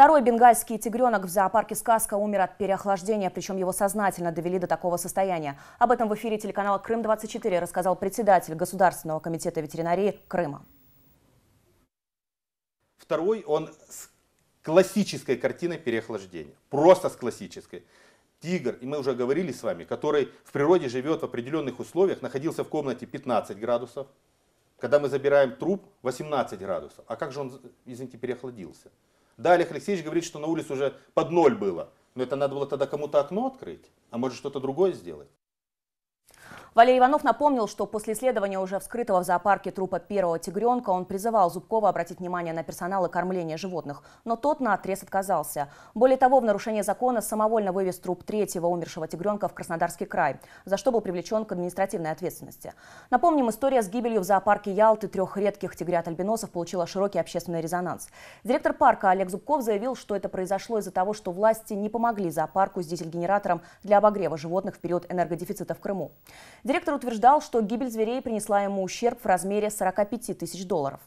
Второй бенгальский тигренок в зоопарке «Сказка» умер от переохлаждения, причем его сознательно довели до такого состояния. Об этом в эфире телеканала «Крым-24» рассказал председатель Государственного комитета ветеринарии Крыма. Второй, он с классической картиной переохлаждения. Просто с классической. Тигр, и мы уже говорили с вами, который в природе живет в определенных условиях, находился в комнате 15 градусов. Когда мы забираем труп, 18 градусов. А как же он, извините, переохладился? Да, Олег Алексеевич говорит, что на улице уже под ноль было. Но это надо было тогда кому-то окно открыть, а может что-то другое сделать. Валерий Иванов напомнил, что после исследования уже вскрытого в зоопарке трупа первого тигренка он призывал Зубкова обратить внимание на персонал и кормление животных, но тот на отрез отказался. Более того, в нарушение закона самовольно вывез труп третьего умершего тигренка в Краснодарский край, за что был привлечен к административной ответственности. Напомним, история с гибелью в зоопарке Ялты трех редких тигрят-альбиносов получила широкий общественный резонанс. Директор парка Олег Зубков заявил, что это произошло из-за того, что власти не помогли зоопарку с дизель-генератором для обогрева животных в период энергодефицита в Крыму. Директор утверждал, что гибель зверей принесла ему ущерб в размере 45 тысяч долларов.